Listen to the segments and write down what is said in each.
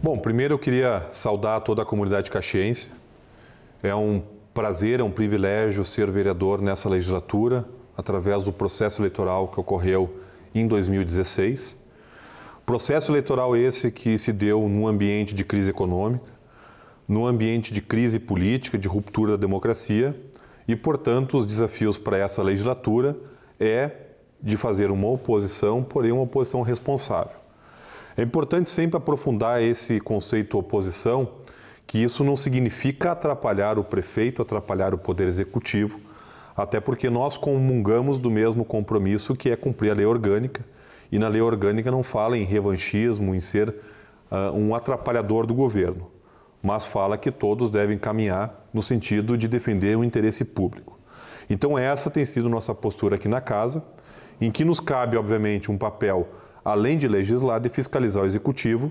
Bom, primeiro eu queria saudar toda a comunidade caxiense. É um prazer, é um privilégio ser vereador nessa legislatura, através do processo eleitoral que ocorreu em 2016. Processo eleitoral esse que se deu num ambiente de crise econômica, num ambiente de crise política, de ruptura da democracia, e, portanto, os desafios para essa legislatura é de fazer uma oposição, porém uma oposição responsável. É importante sempre aprofundar esse conceito oposição, que isso não significa atrapalhar o prefeito, atrapalhar o poder executivo, até porque nós comungamos do mesmo compromisso que é cumprir a lei orgânica, e na lei orgânica não fala em revanchismo, em ser uh, um atrapalhador do governo, mas fala que todos devem caminhar no sentido de defender o interesse público. Então essa tem sido nossa postura aqui na casa, em que nos cabe obviamente um papel além de legislar, de fiscalizar o executivo,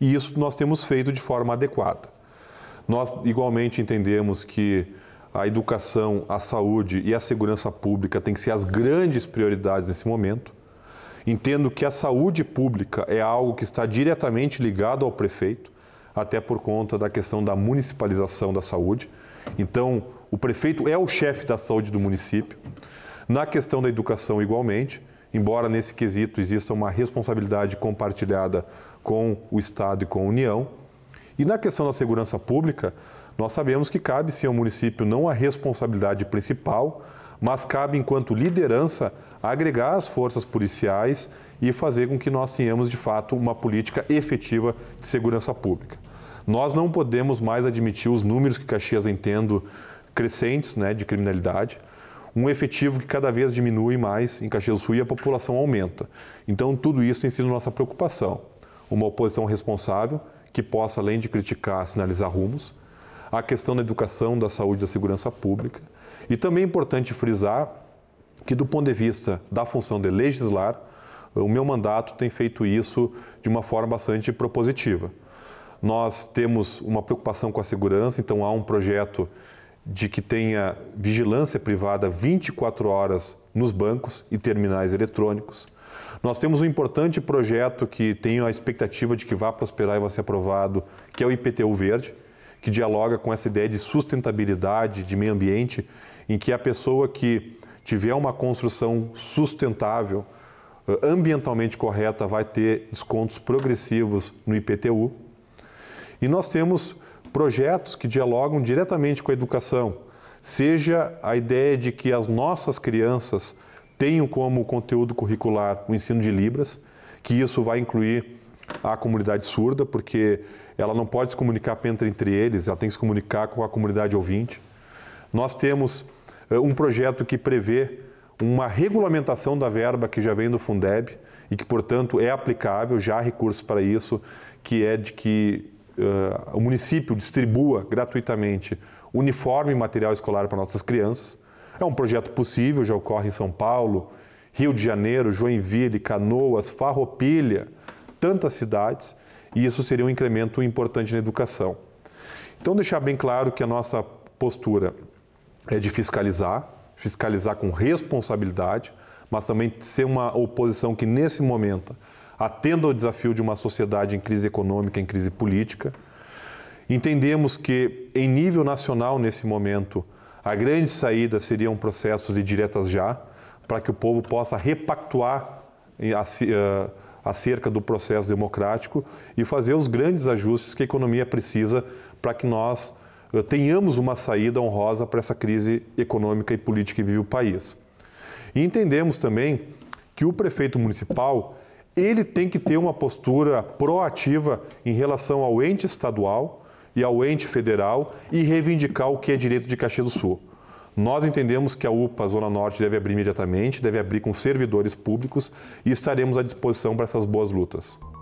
e isso nós temos feito de forma adequada. Nós, igualmente, entendemos que a educação, a saúde e a segurança pública têm que ser as grandes prioridades nesse momento. Entendo que a saúde pública é algo que está diretamente ligado ao prefeito, até por conta da questão da municipalização da saúde. Então, o prefeito é o chefe da saúde do município. Na questão da educação, igualmente embora nesse quesito exista uma responsabilidade compartilhada com o Estado e com a União. E na questão da segurança pública, nós sabemos que cabe sim ao município não a responsabilidade principal, mas cabe, enquanto liderança, agregar as forças policiais e fazer com que nós tenhamos, de fato, uma política efetiva de segurança pública. Nós não podemos mais admitir os números que Caxias vem tendo crescentes né, de criminalidade um efetivo que cada vez diminui mais em Caxias do Sul e a população aumenta. Então, tudo isso tem sido nossa preocupação. Uma oposição responsável, que possa, além de criticar, sinalizar rumos, a questão da educação, da saúde, da segurança pública. E também é importante frisar que, do ponto de vista da função de legislar, o meu mandato tem feito isso de uma forma bastante propositiva. Nós temos uma preocupação com a segurança, então há um projeto de que tenha vigilância privada 24 horas nos bancos e terminais eletrônicos. Nós temos um importante projeto que tem a expectativa de que vá prosperar e vai ser aprovado, que é o IPTU Verde, que dialoga com essa ideia de sustentabilidade, de meio ambiente, em que a pessoa que tiver uma construção sustentável, eh, ambientalmente correta, vai ter descontos progressivos no IPTU. E nós temos projetos que dialogam diretamente com a educação, seja a ideia de que as nossas crianças tenham como conteúdo curricular o ensino de Libras, que isso vai incluir a comunidade surda, porque ela não pode se comunicar apenas entre eles, ela tem que se comunicar com a comunidade ouvinte. Nós temos eh, um projeto que prevê uma regulamentação da verba que já vem do Fundeb e que, portanto, é aplicável, já há recursos para isso, que é de que uh, o município distribua gratuitamente uniforme e material escolar para nossas crianças. É um projeto possível, já ocorre em São Paulo, Rio de Janeiro, Joinville, Canoas, Farroupilha, tantas cidades, e isso seria um incremento importante na educação. Então, deixar bem claro que a nossa postura é de fiscalizar, fiscalizar com responsabilidade, mas também ser uma oposição que, nesse momento, atenda ao desafio de uma sociedade em crise econômica, em crise política. Entendemos que, em nível nacional, nesse momento, a grande saída seria um processo de diretas já, para que o povo possa repactuar eh, eh, acerca do processo democrático e fazer os grandes ajustes que a economia precisa para que nós eh, tenhamos uma saída honrosa para essa crise econômica e política que vive o país. E entendemos também que o prefeito municipal ele tem que ter uma postura proativa em relação ao ente estadual e ao ente federal e reivindicar o que é direito de Caxias do Sul. Nós entendemos que a UPA Zona Norte deve abrir imediatamente, deve abrir com servidores públicos e estaremos à disposição para essas boas lutas.